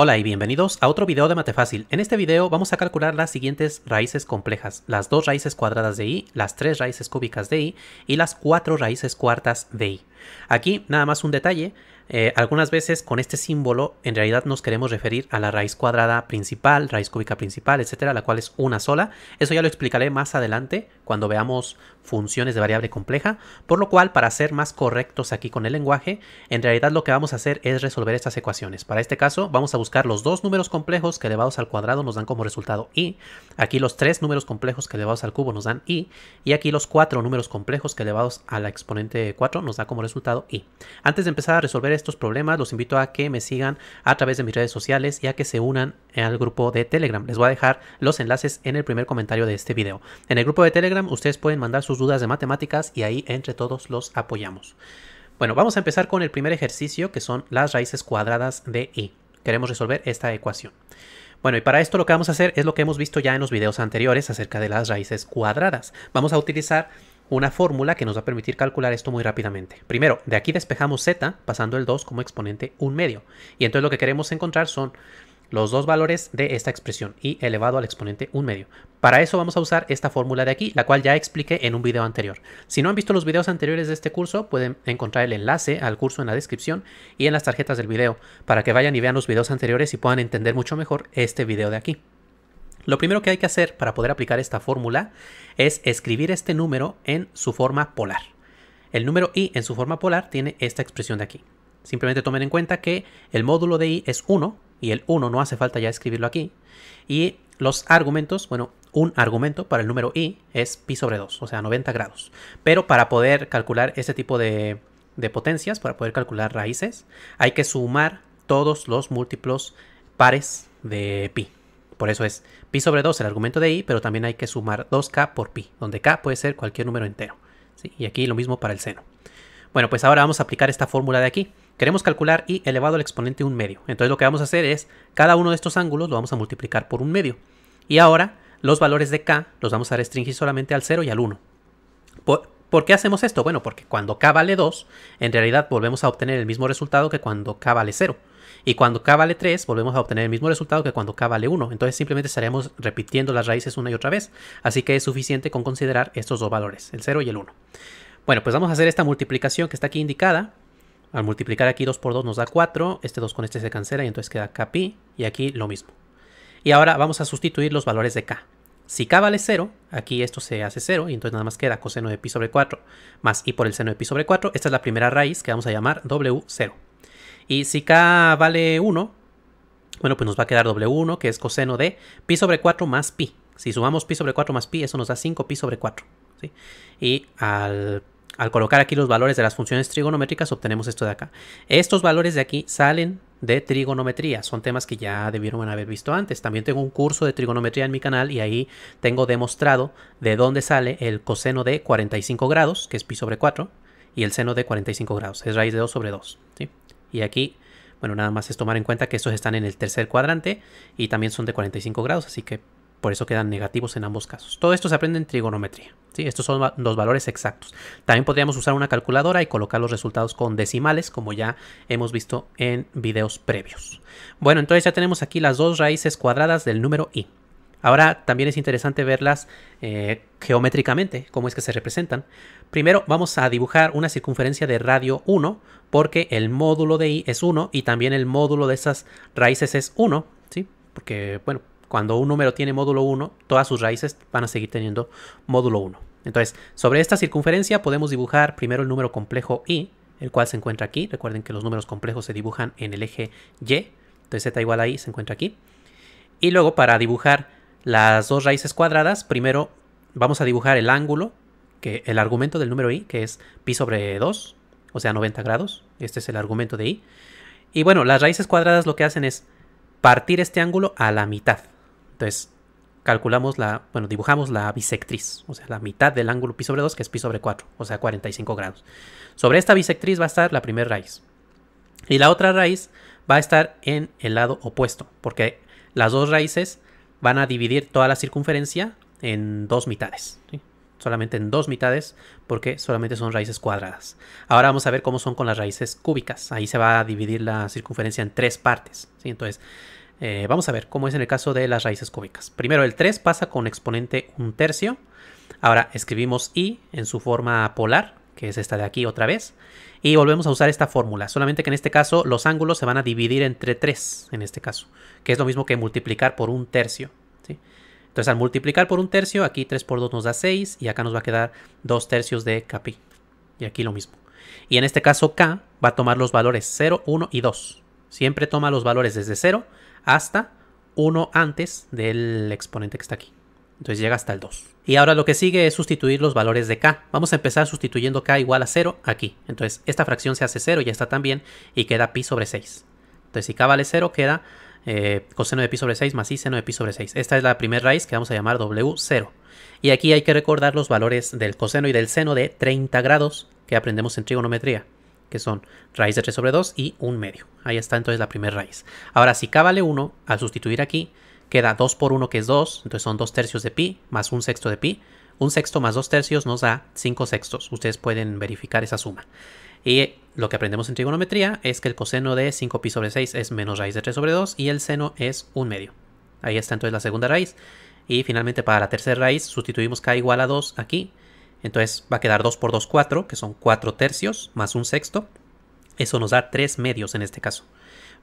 Hola y bienvenidos a otro video de Mate Fácil. En este video vamos a calcular las siguientes raíces complejas, las dos raíces cuadradas de i, las tres raíces cúbicas de i y las cuatro raíces cuartas de i. Aquí nada más un detalle, eh, algunas veces con este símbolo en realidad nos queremos referir a la raíz cuadrada principal, raíz cúbica principal, etcétera, la cual es una sola. Eso ya lo explicaré más adelante cuando veamos funciones de variable compleja, por lo cual para ser más correctos aquí con el lenguaje, en realidad lo que vamos a hacer es resolver estas ecuaciones. Para este caso vamos a buscar los dos números complejos que elevados al cuadrado nos dan como resultado y, aquí los tres números complejos que elevados al cubo nos dan y, y aquí los cuatro números complejos que elevados a la exponente 4 nos da como resultado y. Antes de empezar a resolver estos problemas, los invito a que me sigan a través de mis redes sociales y a que se unan al grupo de Telegram. Les voy a dejar los enlaces en el primer comentario de este video. En el grupo de Telegram ustedes pueden mandar sus dudas de matemáticas y ahí entre todos los apoyamos. Bueno, vamos a empezar con el primer ejercicio que son las raíces cuadradas de i. Queremos resolver esta ecuación. Bueno, y para esto lo que vamos a hacer es lo que hemos visto ya en los videos anteriores acerca de las raíces cuadradas. Vamos a utilizar una fórmula que nos va a permitir calcular esto muy rápidamente. Primero, de aquí despejamos z pasando el 2 como exponente 1 medio. Y entonces lo que queremos encontrar son los dos valores de esta expresión y elevado al exponente 1 medio. Para eso vamos a usar esta fórmula de aquí, la cual ya expliqué en un video anterior. Si no han visto los videos anteriores de este curso, pueden encontrar el enlace al curso en la descripción y en las tarjetas del video, para que vayan y vean los videos anteriores y puedan entender mucho mejor este video de aquí. Lo primero que hay que hacer para poder aplicar esta fórmula es escribir este número en su forma polar. El número i en su forma polar tiene esta expresión de aquí. Simplemente tomen en cuenta que el módulo de i es 1, y el 1 no hace falta ya escribirlo aquí. Y los argumentos, bueno, un argumento para el número i es pi sobre 2, o sea, 90 grados. Pero para poder calcular este tipo de, potencias, para poder calcular raíces, hay que sumar todos los múltiplos pares de pi. Por eso es pi sobre 2 el argumento de i, pero también hay que sumar 2k por pi, donde k puede ser cualquier número entero. Y aquí lo mismo para el seno. Bueno, pues ahora vamos a aplicar esta fórmula de aquí. Queremos calcular y elevado al exponente un medio. Entonces lo que vamos a hacer es, cada uno de estos ángulos lo vamos a multiplicar por un medio. Y ahora, los valores de k los vamos a restringir solamente al 0 y al 1. Por, ¿por qué hacemos esto? Bueno, porque cuando k vale 2, en realidad volvemos a obtener el mismo resultado que cuando k vale 0. Y cuando k vale 3, volvemos a obtener el mismo resultado que cuando k vale 1. Entonces simplemente estaríamos repitiendo las raíces una y otra vez. Así que es suficiente con considerar estos dos valores, el 0 y el 1. Bueno, pues vamos a hacer esta multiplicación que está aquí indicada. Al multiplicar aquí 2 por 2 nos da 4, este 2 con este se cancela y entonces queda k pi, y aquí lo mismo. Y ahora vamos a sustituir los valores de k. Si k vale 0, aquí esto se hace 0 y entonces nada más queda coseno de pi sobre 4 más i por el seno de pi sobre 4. Esta es la primera raíz que vamos a llamar w0. Y si k vale 1, bueno, pues nos va a quedar w1 que es coseno de pi sobre 4 más pi. Si sumamos pi sobre 4 más pi, eso nos da 5 pi sobre 4. Y al al colocar aquí los valores de las funciones trigonométricas obtenemos esto de acá. Estos valores de aquí salen de trigonometría. Son temas que ya debieron haber visto antes. También tengo un curso de trigonometría en mi canal y ahí tengo demostrado de dónde sale el coseno de 45 grados, que es pi sobre 4, y el seno de 45 grados, es raíz de 2 sobre 2. Y aquí, bueno, nada más es tomar en cuenta que estos están en el tercer cuadrante y también son de 45 grados, así que por eso quedan negativos en ambos casos. Todo esto se aprende en trigonometría. Estos son los valores exactos. También podríamos usar una calculadora y colocar los resultados con decimales, como ya hemos visto en videos previos. Bueno, entonces ya tenemos aquí las dos raíces cuadradas del número i. Ahora también es interesante verlas eh, geométricamente, cómo es que se representan. Primero vamos a dibujar una circunferencia de radio 1, porque el módulo de i es 1 y también el módulo de esas raíces es 1, ¿sí? Porque, bueno, cuando un número tiene módulo 1, todas sus raíces van a seguir teniendo módulo 1. Entonces, sobre esta circunferencia podemos dibujar primero el número complejo i, el cual se encuentra aquí. Recuerden que los números complejos se dibujan en el eje y. Entonces z igual a i se encuentra aquí. Y luego para dibujar las dos raíces cuadradas, primero vamos a dibujar el ángulo, que el argumento del número i, que es pi sobre 2, o sea 90 grados. Este es el argumento de i. Y bueno, las raíces cuadradas lo que hacen es partir este ángulo a la mitad. Entonces, calculamos la, bueno, dibujamos la bisectriz, o sea, la mitad del ángulo pi sobre 2, que es pi sobre 4, o sea, 45 grados. Sobre esta bisectriz va a estar la primera raíz. Y la otra raíz va a estar en el lado opuesto, porque las dos raíces van a dividir toda la circunferencia en dos mitades. Solamente en dos mitades, porque solamente son raíces cuadradas. Ahora vamos a ver cómo son con las raíces cúbicas. Ahí se va a dividir la circunferencia en tres partes. ¿sí? Entonces, eh, vamos a ver cómo es en el caso de las raíces cúbicas. Primero el 3 pasa con exponente 1 tercio. Ahora escribimos i en su forma polar, que es esta de aquí otra vez. Y volvemos a usar esta fórmula, solamente que en este caso los ángulos se van a dividir entre 3, en este caso, que es lo mismo que multiplicar por un tercio. Entonces al multiplicar por un tercio, aquí 3 por 2 nos da 6 y acá nos va a quedar 2 tercios de capi. Y aquí lo mismo. Y en este caso k va a tomar los valores 0, 1 y 2. Siempre toma los valores desde 0 hasta 1 antes del exponente que está aquí. Entonces llega hasta el 2. Y ahora lo que sigue es sustituir los valores de k. Vamos a empezar sustituyendo k igual a 0 aquí. Entonces esta fracción se hace 0, ya está también, y queda pi sobre 6. Entonces si k vale 0 queda eh, coseno de pi sobre 6 más i seno de pi sobre 6. Esta es la primera raíz que vamos a llamar w0. Y aquí hay que recordar los valores del coseno y del seno de 30 grados que aprendemos en trigonometría que son raíz de 3 sobre 2 y 1 medio. Ahí está entonces la primera raíz. Ahora, si k vale 1, al sustituir aquí, queda 2 por 1 que es 2, entonces son 2 tercios de pi más 1 sexto de pi. 1 sexto más 2 tercios nos da 5 sextos. Ustedes pueden verificar esa suma. Y lo que aprendemos en trigonometría es que el coseno de 5pi sobre 6 es menos raíz de 3 sobre 2 y el seno es 1 medio. Ahí está entonces la segunda raíz. Y finalmente para la tercera raíz sustituimos k igual a 2 aquí entonces va a quedar 2 por 2, 4, que son 4 tercios más un sexto. Eso nos da 3 medios en este caso.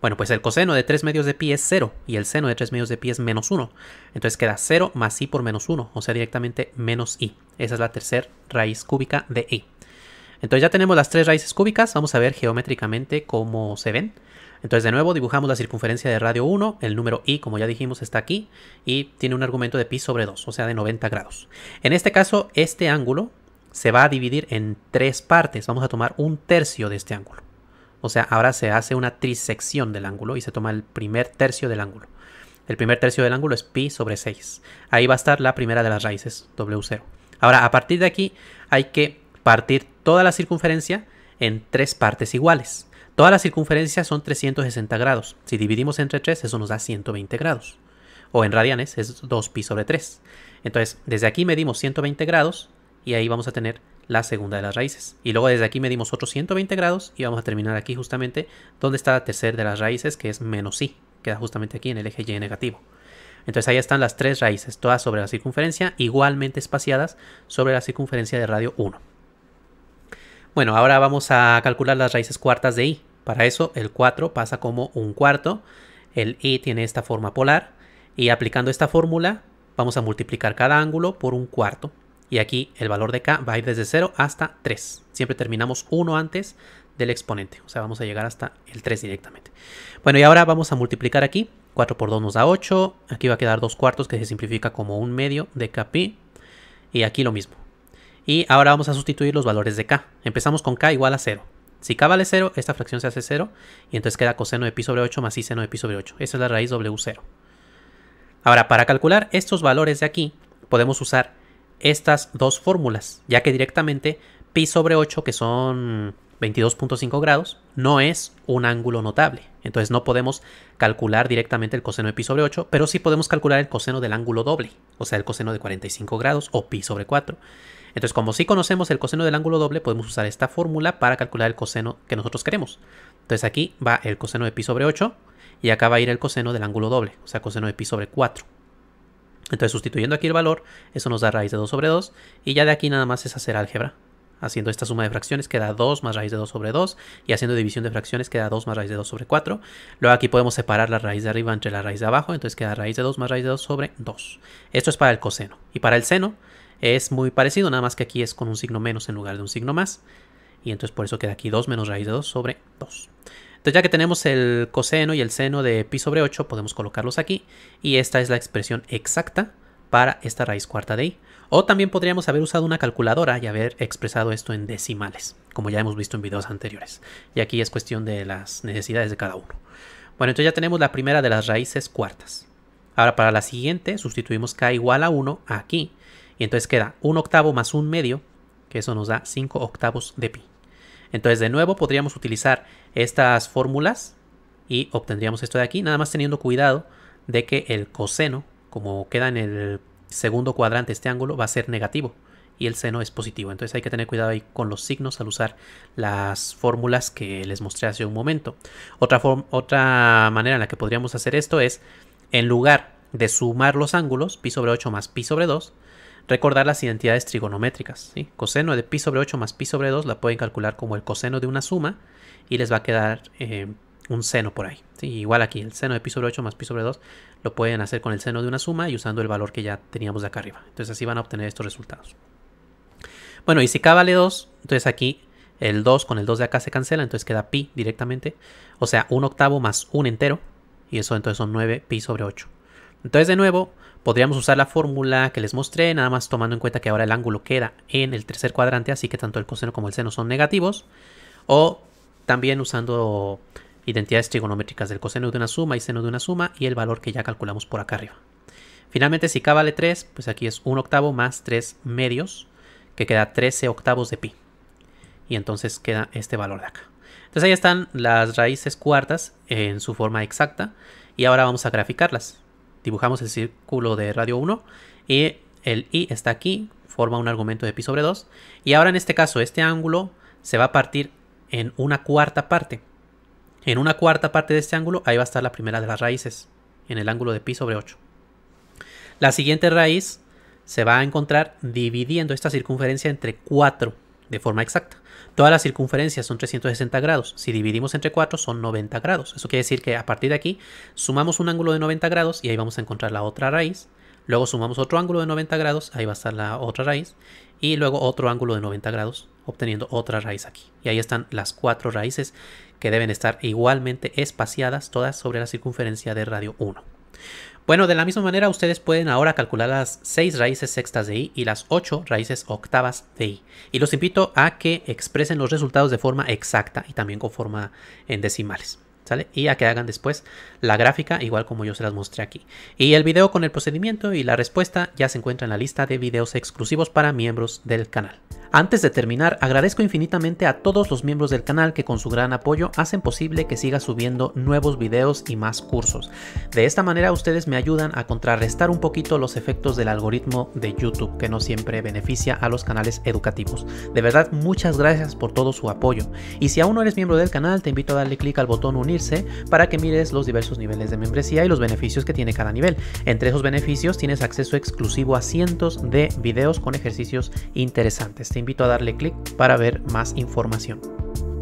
Bueno, pues el coseno de 3 medios de pi es 0 y el seno de 3 medios de pi es menos 1. Entonces queda 0 más i por menos 1, o sea directamente menos i. Esa es la tercera raíz cúbica de i. Entonces ya tenemos las tres raíces cúbicas, vamos a ver geométricamente cómo se ven. Entonces de nuevo dibujamos la circunferencia de radio 1, el número i como ya dijimos está aquí y tiene un argumento de pi sobre 2, o sea de 90 grados. En este caso este ángulo se va a dividir en tres partes, vamos a tomar un tercio de este ángulo. O sea, ahora se hace una trisección del ángulo y se toma el primer tercio del ángulo. El primer tercio del ángulo es pi sobre 6. Ahí va a estar la primera de las raíces, w0. Ahora, a partir de aquí hay que partir toda la circunferencia en tres partes iguales. Todas las circunferencias son 360 grados. Si dividimos entre 3, eso nos da 120 grados. O en radianes es 2pi sobre 3. Entonces, desde aquí medimos 120 grados y ahí vamos a tener la segunda de las raíces. Y luego desde aquí medimos otros 120 grados y vamos a terminar aquí justamente donde está la tercera de las raíces, que es menos i. Queda justamente aquí en el eje y negativo. Entonces ahí están las tres raíces, todas sobre la circunferencia, igualmente espaciadas sobre la circunferencia de radio 1. Bueno, ahora vamos a calcular las raíces cuartas de i. Para eso el 4 pasa como un cuarto, el i tiene esta forma polar, y aplicando esta fórmula vamos a multiplicar cada ángulo por un cuarto. Y aquí el valor de k va a ir desde 0 hasta 3. Siempre terminamos 1 antes del exponente. O sea, vamos a llegar hasta el 3 directamente. Bueno, y ahora vamos a multiplicar aquí. 4 por 2 nos da 8. Aquí va a quedar 2 cuartos que se simplifica como un medio de k Y aquí lo mismo. Y ahora vamos a sustituir los valores de k. Empezamos con k igual a 0. Si k vale 0, esta fracción se hace 0 y entonces queda coseno de pi sobre 8 más i seno de pi sobre 8. Esa es la raíz w0. Ahora, para calcular estos valores de aquí, podemos usar estas dos fórmulas, ya que directamente pi sobre 8, que son 22.5 grados, no es un ángulo notable. Entonces no podemos calcular directamente el coseno de pi sobre 8, pero sí podemos calcular el coseno del ángulo doble, o sea, el coseno de 45 grados o pi sobre 4. Entonces, como sí conocemos el coseno del ángulo doble, podemos usar esta fórmula para calcular el coseno que nosotros queremos. Entonces aquí va el coseno de pi sobre 8 y acá va a ir el coseno del ángulo doble, o sea, coseno de pi sobre 4. Entonces, sustituyendo aquí el valor, eso nos da raíz de 2 sobre 2 y ya de aquí nada más es hacer álgebra. Haciendo esta suma de fracciones queda 2 más raíz de 2 sobre 2 y haciendo división de fracciones queda 2 más raíz de 2 sobre 4. Luego aquí podemos separar la raíz de arriba entre la raíz de abajo, entonces queda raíz de 2 más raíz de 2 sobre 2. Esto es para el coseno. Y para el seno, es muy parecido, nada más que aquí es con un signo menos en lugar de un signo más. Y entonces por eso queda aquí 2 menos raíz de 2 sobre 2. Entonces ya que tenemos el coseno y el seno de pi sobre 8, podemos colocarlos aquí. Y esta es la expresión exacta para esta raíz cuarta de i. O también podríamos haber usado una calculadora y haber expresado esto en decimales, como ya hemos visto en videos anteriores. Y aquí es cuestión de las necesidades de cada uno. Bueno, entonces ya tenemos la primera de las raíces cuartas. Ahora para la siguiente sustituimos k igual a 1 aquí y entonces queda un octavo más un medio, que eso nos da 5 octavos de pi. Entonces de nuevo podríamos utilizar estas fórmulas y obtendríamos esto de aquí, nada más teniendo cuidado de que el coseno, como queda en el segundo cuadrante este ángulo, va a ser negativo y el seno es positivo. Entonces hay que tener cuidado ahí con los signos al usar las fórmulas que les mostré hace un momento. Otra, otra manera en la que podríamos hacer esto es, en lugar de sumar los ángulos, pi sobre 8 más pi sobre 2, recordar las identidades trigonométricas. Coseno de pi sobre 8 más pi sobre 2 la pueden calcular como el coseno de una suma y les va a quedar eh, un seno por ahí. Igual aquí, el seno de pi sobre 8 más pi sobre 2 lo pueden hacer con el seno de una suma y usando el valor que ya teníamos de acá arriba. Entonces así van a obtener estos resultados. Bueno, y si k vale 2, entonces aquí el 2 con el 2 de acá se cancela, entonces queda pi directamente. O sea, un octavo más un entero. Y eso entonces son 9 pi sobre 8. Entonces de nuevo Podríamos usar la fórmula que les mostré, nada más tomando en cuenta que ahora el ángulo queda en el tercer cuadrante, así que tanto el coseno como el seno son negativos. O también usando identidades trigonométricas del coseno de una suma y seno de una suma y el valor que ya calculamos por acá arriba. Finalmente, si k vale 3, pues aquí es 1 octavo más 3 medios, que queda 13 octavos de pi. Y entonces queda este valor de acá. Entonces ahí están las raíces cuartas en su forma exacta y ahora vamos a graficarlas dibujamos el círculo de radio 1 y el i está aquí, forma un argumento de pi sobre 2. Y ahora en este caso, este ángulo se va a partir en una cuarta parte. En una cuarta parte de este ángulo, ahí va a estar la primera de las raíces, en el ángulo de pi sobre 8. La siguiente raíz se va a encontrar dividiendo esta circunferencia entre 4 de forma exacta. Todas las circunferencias son 360 grados. Si dividimos entre 4 son 90 grados. Eso quiere decir que a partir de aquí sumamos un ángulo de 90 grados y ahí vamos a encontrar la otra raíz. Luego sumamos otro ángulo de 90 grados, ahí va a estar la otra raíz. Y luego otro ángulo de 90 grados, obteniendo otra raíz aquí. Y ahí están las cuatro raíces que deben estar igualmente espaciadas, todas sobre la circunferencia de radio 1. Bueno, de la misma manera ustedes pueden ahora calcular las 6 raíces sextas de i y las 8 raíces octavas de i. Y los invito a que expresen los resultados de forma exacta y también con forma en decimales. ¿Sale? Y a que hagan después la gráfica igual como yo se las mostré aquí. Y el video con el procedimiento y la respuesta ya se encuentra en la lista de videos exclusivos para miembros del canal. Antes de terminar, agradezco infinitamente a todos los miembros del canal que con su gran apoyo hacen posible que siga subiendo nuevos videos y más cursos. De esta manera ustedes me ayudan a contrarrestar un poquito los efectos del algoritmo de YouTube, que no siempre beneficia a los canales educativos. De verdad, muchas gracias por todo su apoyo. Y si aún no eres miembro del canal, te invito a darle clic al botón unirse para que mires los diversos niveles de membresía y los beneficios que tiene cada nivel. Entre esos beneficios tienes acceso exclusivo a cientos de videos con ejercicios interesantes. Te invito a darle clic para ver más información.